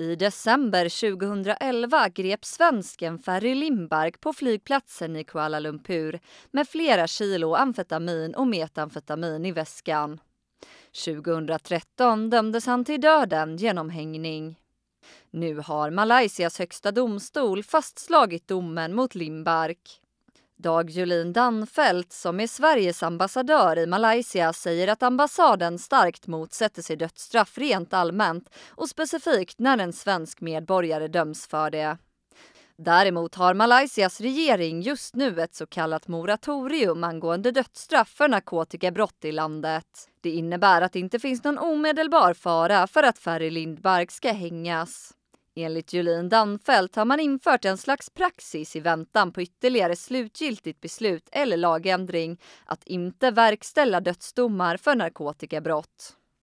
I december 2011 grep svensken Ferry Lindberg på flygplatsen i Kuala Lumpur med flera kilo amfetamin och metamfetamin i väskan. 2013 dömdes han till döden genom hängning. Nu har Malaysias högsta domstol fastslagit domen mot Limbark. Dag Julin Danfelt, som är Sveriges ambassadör i Malaysia, säger att ambassaden starkt motsätter sig dödsstraff rent allmänt och specifikt när en svensk medborgare döms för det. Däremot har Malaysias regering just nu ett så kallat moratorium angående dödsstraff för narkotikabrott i landet. Det innebär att det inte finns någon omedelbar fara för att Ferry Lindberg ska hängas. Enligt Julin Danfelt har man infört en slags praxis i väntan på ytterligare slutgiltigt beslut eller lagändring att inte verkställa dödsdomar för narkotikabrott.